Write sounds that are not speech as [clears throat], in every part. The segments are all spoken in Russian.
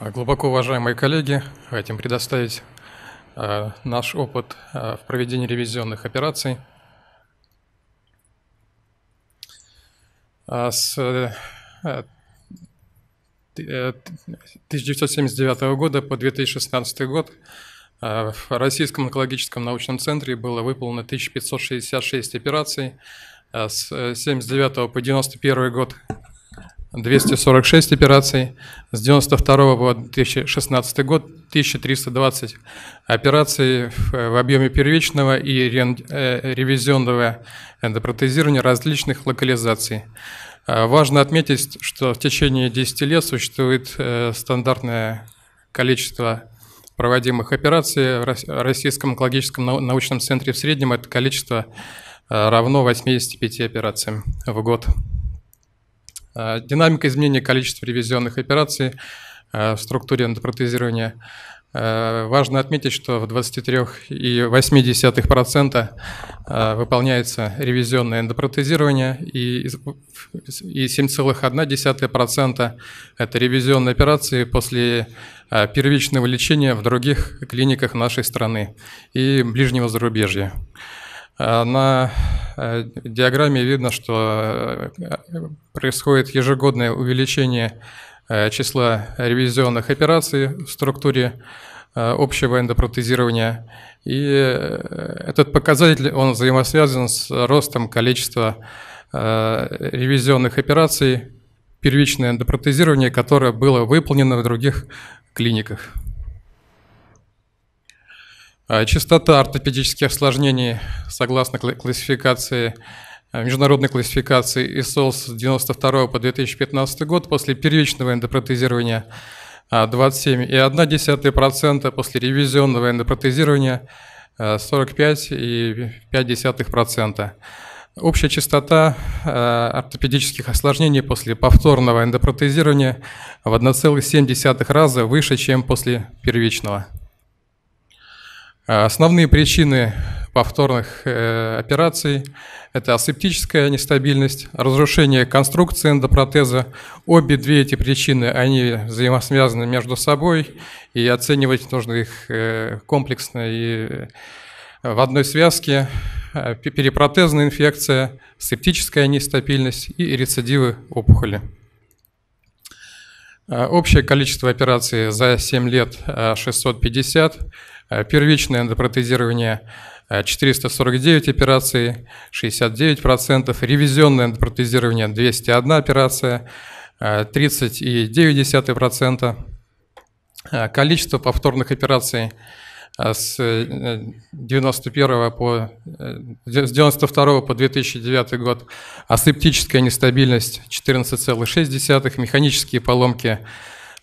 А глубоко уважаемые коллеги, хотим предоставить э, наш опыт э, в проведении ревизионных операций. А с 1979 э, года по 2016 год в Российском онкологическом научном центре было выполнено 1566 операций. С 1979 по 1991 год 246 операций. С 92 по 2016 год 1320 операций в объеме первичного и э, ревизионного эндопротезирования различных локализаций. Э, важно отметить, что в течение 10 лет существует э, стандартное количество проводимых операций в Российском онкологическом научном центре в среднем это количество равно 85 операциям в год. А, динамика изменения количества ревизионных операций а, в структуре эндопротезирования. А, важно отметить, что в 23,8% выполняется ревизионное эндопротезирование и 7,1% это ревизионные операции после первичного лечения в других клиниках нашей страны и ближнего зарубежья. Э, на э, диаграмме видно, что э, происходит ежегодное увеличение числа ревизионных операций в структуре общего эндопротезирования. И этот показатель, он взаимосвязан с ростом количества ревизионных операций, первичное эндопротезирование, которое было выполнено в других клиниках. А, частота ортопедических осложнений, согласно классификации, а, международной классификации ISOL с 1992 по 2015 год, после первичного эндопротезирования 27,1%, а, после ревизионного эндопротезирования 45,5%. Общая частота ортопедических осложнений после повторного эндопротезирования в 1,7 раза выше, чем после первичного. А основные причины повторных э, операций – это асептическая нестабильность, разрушение конструкции эндопротеза. Обе две эти причины, они взаимосвязаны между собой, и оценивать нужно их э, комплексно и в одной связке. А, перепротезная инфекция, септическая нестабильность и рецидивы опухоли. А, общее количество операций за 7 лет 650. Э, первичное эндопротезирование 449 э, операций, 69%, ревизионное эндопротезирование 201 операция, 30,9%. Э, количество повторных операций с 91 по с 92 по 2009 год асептическая нестабильность 14,6 механические поломки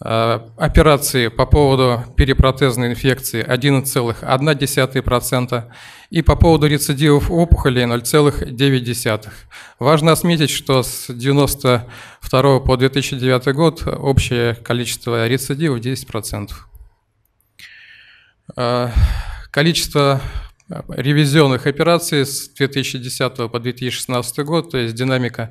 Э, операции по поводу перепротезной инфекции 11,1% и по поводу рецидивов опухолей 0,9%. Важно отметить, что с 1992 по 2009 год общее количество рецидивов 10%. Э, количество э, ревизионных операций с 2010 по 2016 год, то есть динамика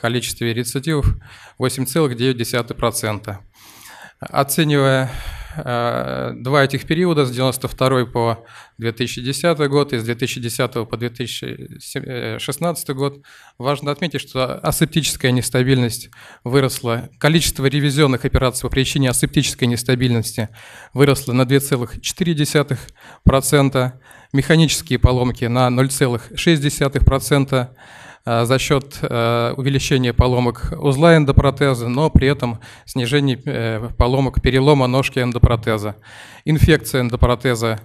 количестве рецидивов 8,9%. Оценивая э, два этих периода с 92 по 2010 год и с 2010 по 2016 э, год. Важно отметить, что асептическая нестабильность выросла, количество ревизионных операций по причине асептической нестабильности выросло на 2,4%, механические поломки на 0,6%, Э, за счет э, увеличения поломок узла эндопротеза, но при этом снижение э, поломок перелома ножки эндопротеза. Инфекция эндопротеза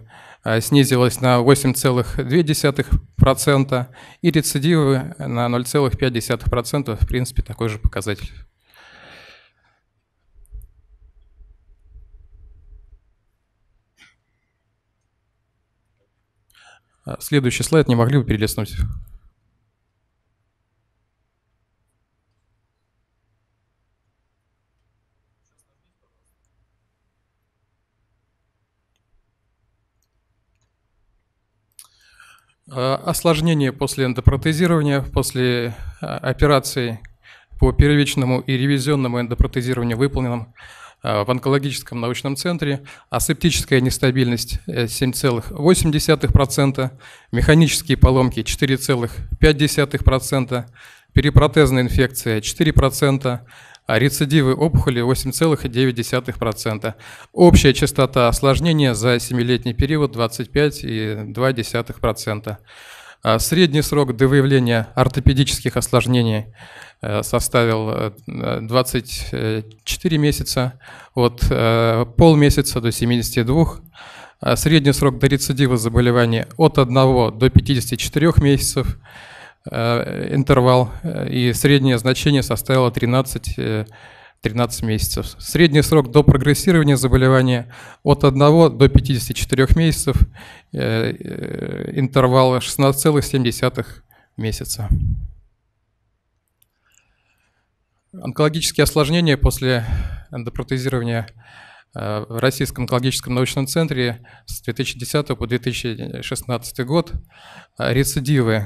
снизилась на 8,2% и рецидивы на 0,5%, в принципе, такой же показатель. Следующий слайд не могли бы перелистнуть. Э, Осложнения после эндопротезирования, после э, операций по первичному и ревизионному эндопротезированию, выполненным э, в онкологическом научном центре, асептическая нестабильность 7,8%, механические поломки 4,5%, перепротезная инфекция 4%, а рецидивы опухоли 8,9%. Общая частота осложнения за 7-летний период 25,2%. А средний срок до выявления ортопедических осложнений э, составил 24 э, месяца, от э, полмесяца до 72. А средний срок до рецидива заболевания от 1 до 54 месяцев. Э, интервал, э, и среднее значение составило 13, 13 э, месяцев. Средний срок до прогрессирования заболевания от 1 до 54 месяцев, интервал 16,7 месяца. Онкологические осложнения после эндопротезирования в Российском онкологическом научном центре с 2010 по 2016 год, рецидивы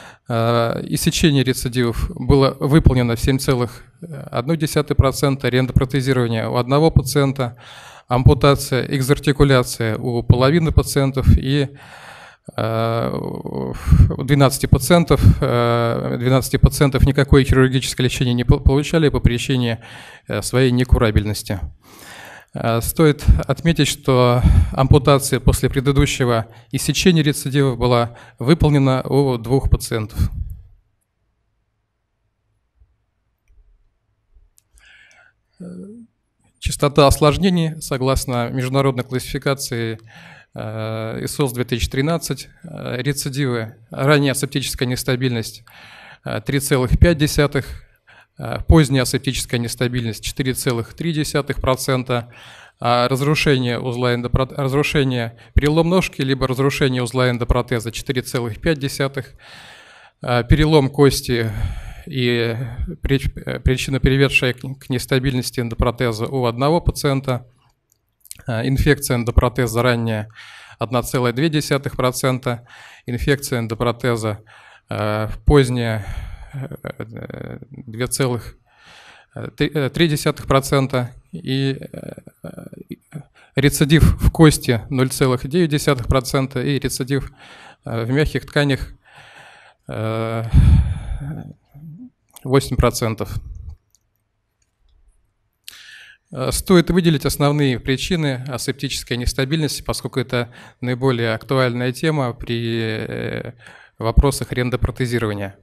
А, Исечение рецидивов было выполнено в 7,1%, рендопротезирование у одного пациента, ампутация, экзартикуляция у половины пациентов и а, у 12 пациентов, 12 а, пациентов никакое хирургическое лечение не получали по причине э, своей некурабельности. Э, стоит отметить, что ампутация после предыдущего иссечения рецидива была выполнена у двух пациентов. Э, частота осложнений, согласно международной классификации э, ИСОС 2013, рецидивы, ранняя септическая нестабильность 3,5, Э, поздняя асептическая нестабильность 4,3%, а разрушение узла эндопротеза, разрушение перелом ножки, либо разрушение узла эндопротеза 4,5%, э, перелом кости и причина, приведшая к нестабильности эндопротеза у одного пациента, э, инфекция эндопротеза ранняя 1,2%, инфекция эндопротеза поздняя 2,3%, э, и э, рецидив в кости 0,9%, и рецидив э, в мягких тканях 8%. Стоит выделить основные причины асептической нестабильности, поскольку это наиболее актуальная тема при вопросах рендопротезирования.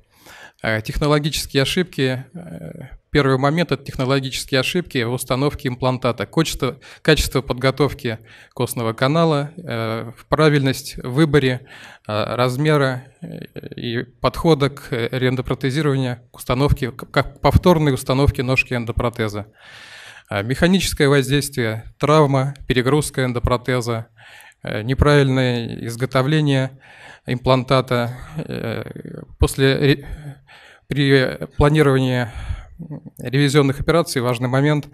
Э, технологические ошибки. Э, первый момент – это технологические ошибки в установке имплантата. Качество, качество подготовки костного канала, э, правильность в выборе размера и подхода к рендопротезированию, к установке, как повторной установке ножки эндопротеза. Механическое воздействие, травма, перегрузка эндопротеза – Э, неправильное изготовление имплантата. Э, после, при планировании ревизионных операций важный момент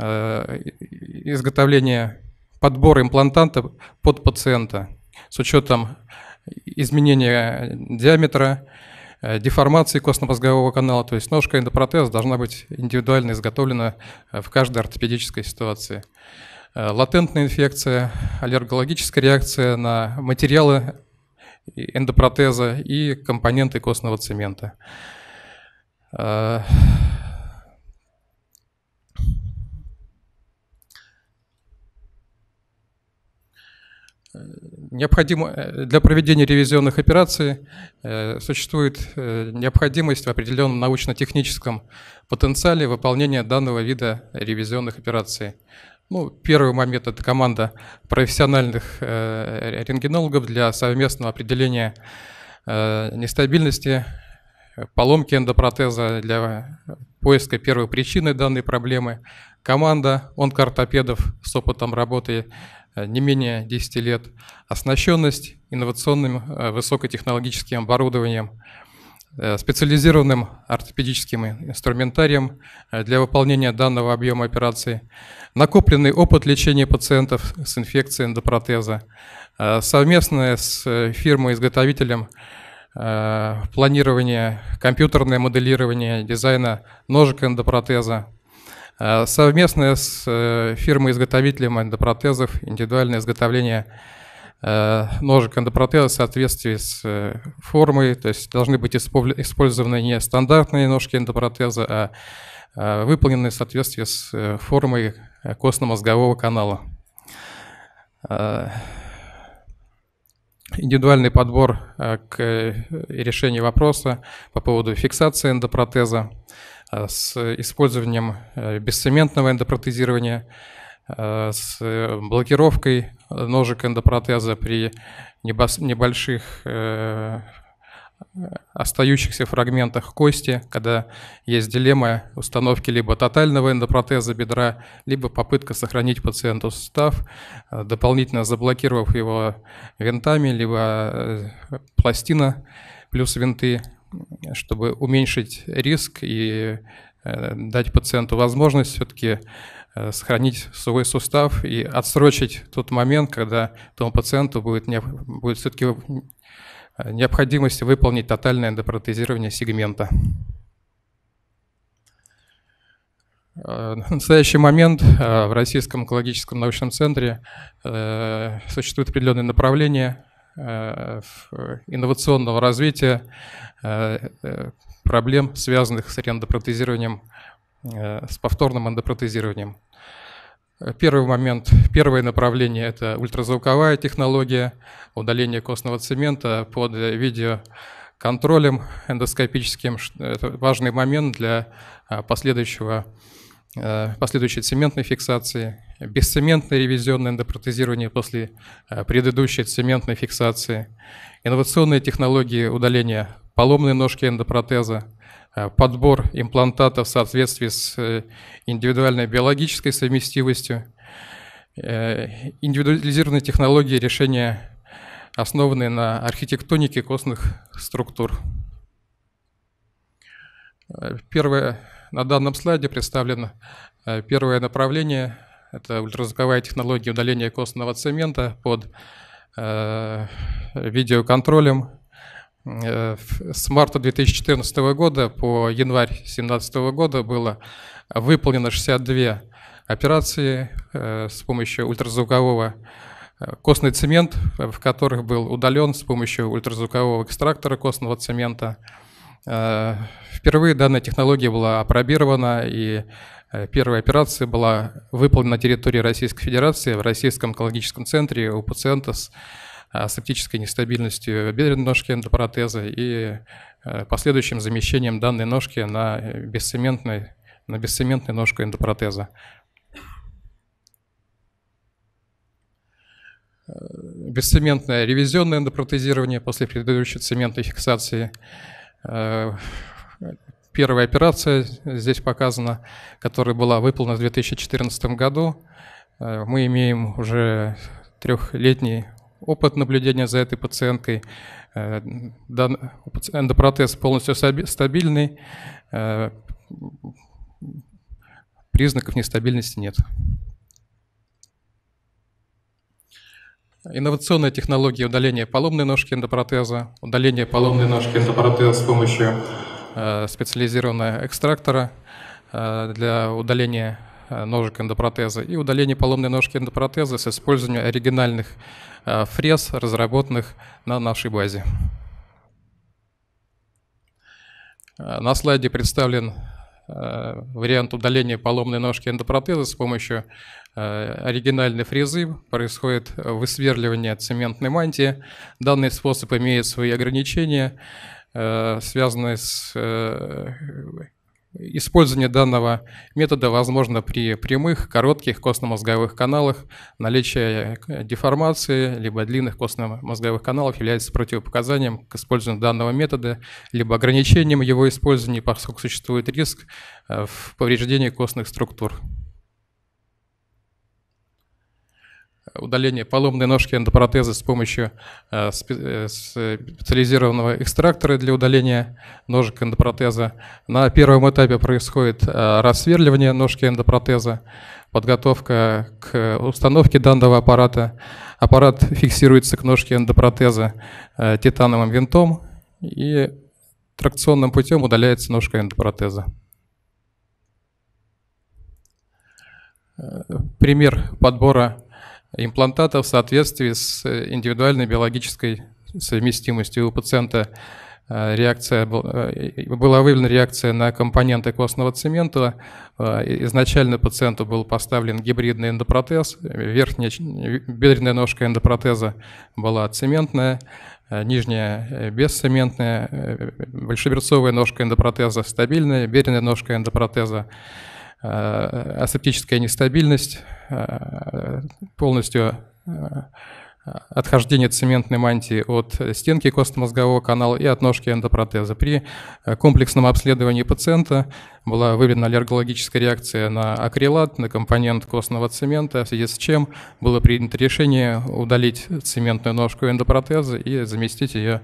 э, изготовления подбора имплантанта под пациента с учетом изменения диаметра, деформации костно-мозгового канала, то есть ножка эндопротеза должна быть индивидуально изготовлена в каждой ортопедической ситуации. Э, латентная инфекция, аллергологическая реакция на материалы эндопротеза и компоненты костного цемента. Э, необходимо, э, для проведения ревизионных операций э, существует э, необходимость в определенном научно-техническом потенциале выполнения данного вида ревизионных операций. Ну, первый момент – это команда профессиональных э, рентгенологов для совместного определения э, нестабильности, э, поломки эндопротеза, для поиска первой причины данной проблемы. Команда онкоортопедов с опытом работы э, не менее 10 лет. Оснащенность инновационным э, высокотехнологическим оборудованием – Э, специализированным ортопедическим инструментарием э, для выполнения данного объема операции, накопленный опыт лечения пациентов с инфекцией эндопротеза, э, совместное с фирмой-изготовителем планирование, компьютерное моделирование дизайна ножек эндопротеза, совместное с фирмой-изготовителем эндопротезов индивидуальное изготовление Э, ножек эндопротеза в соответствии с э, формой, то есть должны быть использованы не стандартные ножки эндопротеза, а, а выполненные в соответствии с э, формой костно-мозгового канала. Индивидуальный подбор к решению вопроса по поводу фиксации эндопротеза с использованием бесцементного эндопротезирования, с блокировкой ножик эндопротеза при небольших э, остающихся фрагментах кости, когда есть дилемма установки либо тотального эндопротеза бедра, либо попытка сохранить пациенту сустав, э, дополнительно заблокировав его винтами, либо э, пластина плюс винты, чтобы уменьшить риск и дать пациенту возможность все-таки Э, сохранить свой сустав и отсрочить тот момент, когда тому пациенту будет, будет все-таки э, необходимость выполнить тотальное эндопротезирование сегмента. Э, в настоящий момент в Российском онкологическом научном центре существует определенные направления инновационного развития проблем, связанных с рендопротезированием Э, с повторным эндопротезированием. Э, первый момент, первое направление – это ультразвуковая технология, удаление костного цемента под видеоконтролем эндоскопическим. Это важный момент для э, последующего, последующей цементной фиксации. Бесцементное ревизионное эндопротезирование после предыдущей цементной фиксации. Инновационные технологии удаления поломной ножки эндопротеза – Э, подбор имплантата в соответствии с э, индивидуальной биологической совместимостью, э, индивидуализированные технологии решения, основанные на архитектонике костных структур. Первое, на данном слайде представлено первое направление – это ультразвуковая технология удаления костного цемента под видеоконтролем Э, с марта 2014 года по январь 2017 года было выполнено 62 операции э, с помощью ультразвукового э, костный цемент, в которых был удален с помощью ультразвукового экстрактора костного цемента. Впервые данная технология была опробирована, и первая операция была выполнена на территории Российской Федерации в Российском онкологическом центре у пациента с Э, с оптической нестабильностью бедренной ножки эндопротеза и э, последующим замещением данной ножки на э, бесцементной, на бесцементную ножку эндопротеза. Бесцементное ревизионное эндопротезирование после предыдущей цементной фиксации. Первая операция здесь показана, которая была выполнена в 2014 году. Мы имеем уже трехлетний опыт наблюдения за этой пациенткой. Э, эндопротез полностью стабильный, э, признаков нестабильности нет. Инновационная технология удаления поломной ножки эндопротеза, удаление поломной ножки эндопротеза с помощью э, специализированного экстрактора для удаления ножек эндопротеза и удаление поломной ножки эндопротеза с использованием оригинальных Э, фрез, разработанных на нашей базе. Э, на слайде представлен э, вариант удаления поломной ножки эндопротеза с помощью оригинальной фрезы. Происходит высверливание цементной мантии. Данный способ имеет свои ограничения, связанные с Использование данного метода возможно при прямых, коротких костно-мозговых каналах. Наличие э, деформации либо длинных костно-мозговых каналов является противопоказанием к использованию данного метода, либо ограничением его использования, поскольку существует риск э, в повреждении костных структур. удаление поломной ножки эндопротеза с помощью э, э, э, специализированного экстрактора для удаления ножек эндопротеза. На первом этапе происходит рассверливание ножки эндопротеза, подготовка к установке данного аппарата. Аппарат фиксируется к ножке эндопротеза титановым винтом и тракционным путем удаляется ножка эндопротеза. Пример подбора имплантата в соответствии с э, индивидуальной биологической совместимостью у пациента э, реакция, э, была выявлена реакция на компоненты костного цемента. Изначально пациенту был поставлен гибридный эндопротез. Верхняя бедренная ножка эндопротеза была цементная, нижняя бесцементная, большеберцовая ножка эндопротеза стабильная, бедренная ножка эндопротеза Э, асептическая нестабильность, э, полностью э, отхождение цементной мантии от стенки костно-мозгового канала и от ножки эндопротеза. При комплексном обследовании пациента была выявлена аллергологическая реакция на акрилат, на компонент костного цемента, в связи с чем было принято решение удалить цементную ножку эндопротеза и заместить ее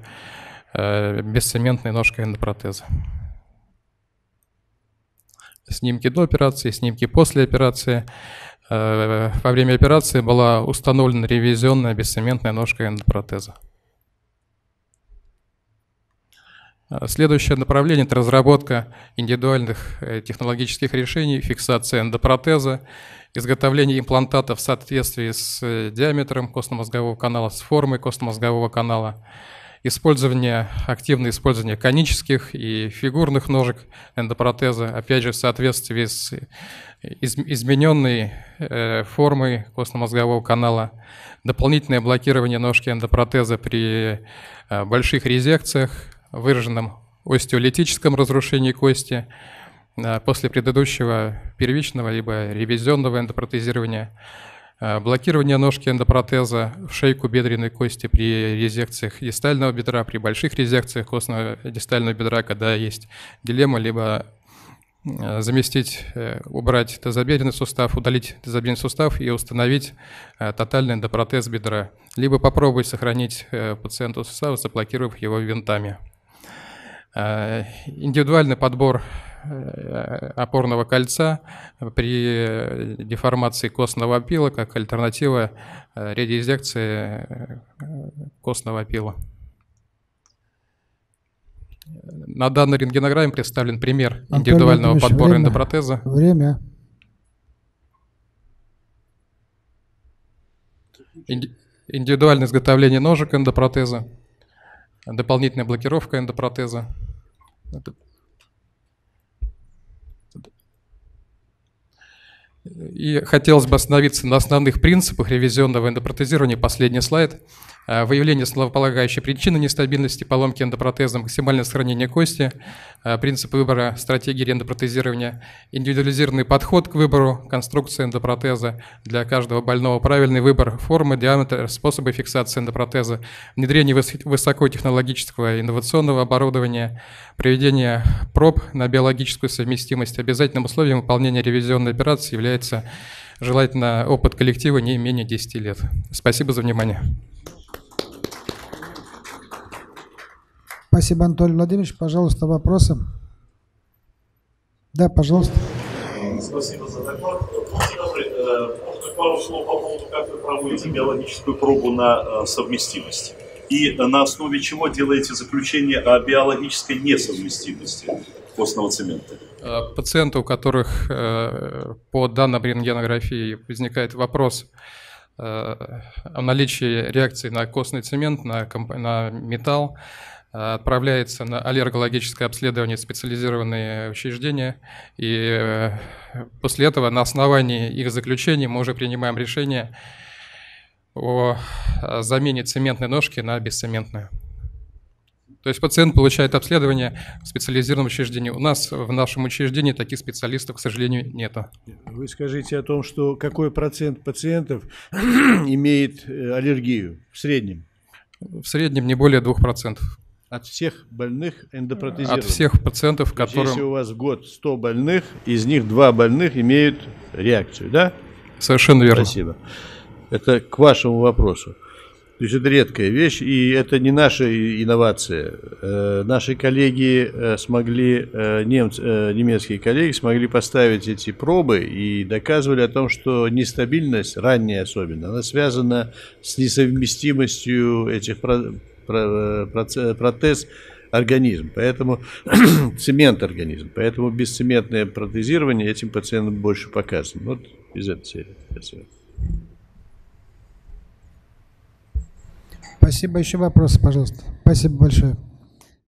бесцементной ножкой эндопротеза снимки до операции, снимки после операции. Э, во время операции была установлена ревизионная бесцементная ножка эндопротеза. Э, следующее направление – это разработка индивидуальных э, технологических решений, фиксация эндопротеза, изготовление имплантата в соответствии с диаметром костно-мозгового канала, с формой костно-мозгового канала – использование, активное использование конических и фигурных ножек эндопротеза, опять же, в соответствии с э, измененной э, формой костно-мозгового канала, дополнительное блокирование ножки эндопротеза при э, больших резекциях, выраженном остеолитическом разрушении кости, после предыдущего первичного либо ревизионного эндопротезирования – Э, блокирование ножки эндопротеза в шейку бедренной кости при резекциях дистального бедра, при больших резекциях костного дистального бедра, когда есть дилемма, либо э, заместить, э, убрать тазобедренный сустав, удалить тазобедренный сустав и установить тотальный эндопротез бедра. Либо попробовать сохранить пациенту сустав, заблокировав его винтами. Индивидуальный подбор Э, опорного кольца при деформации костного пила как альтернатива э, радиоизъекции э, костного пила На данной рентгенограмме представлен пример Антон индивидуального подбора время, эндопротеза. Время. Инди индивидуальное изготовление ножек эндопротеза, дополнительная блокировка эндопротеза, И хотелось бы остановиться на основных принципах ревизионного эндопротезирования. Последний слайд. Э, выявление основополагающей причины нестабильности, поломки эндопротеза, максимальное сохранение кости, э, принцип выбора стратегии эндопротезирования, индивидуализированный подход к выбору конструкции эндопротеза для каждого больного, правильный выбор формы, диаметра, способы фиксации эндопротеза, внедрение высокотехнологического инновационного оборудования, проведение проб на биологическую совместимость. Обязательным условием выполнения ревизионной операции является желательно опыт коллектива не менее 10 лет. Спасибо за внимание. Спасибо, Анатолий Владимирович. Пожалуйста, вопросы? Да, пожалуйста. Спасибо за доклад. Э, можно пару слов по поводу, как вы проводите биологическую пробу на э, совместимость? И на основе чего делаете заключение о биологической несовместимости костного цемента? Э, Пациенты, у которых по данным рентгенографии возникает вопрос о наличии реакции на костный цемент, на, на металл, отправляется на аллергологическое обследование в специализированные учреждения, и э, после этого на основании их заключений мы уже принимаем решение о замене цементной ножки на бесцементную. То есть пациент получает обследование в специализированном учреждении. У нас в нашем учреждении таких специалистов, к сожалению, нет. Вы скажите о том, что какой процент пациентов [clears throat] имеет э, аллергию в среднем? В среднем не более 2% от всех больных эндопротезированных. От всех пациентов, которые Если у вас год 100 больных, из них 2 больных имеют реакцию, да? Совершенно верно. Спасибо. Это к вашему вопросу. То есть это редкая вещь, и это не наша инновация. Э, наши коллеги э, смогли, э, немц, э, немецкие коллеги смогли поставить эти пробы и доказывали о том, что нестабильность, ранняя особенно, она связана с несовместимостью этих протез организм, поэтому [clears throat] цемент организм, поэтому бесцементное протезирование этим пациентам больше показано. Вот из этой серии. Спасибо. Еще вопросы, пожалуйста. Спасибо большое.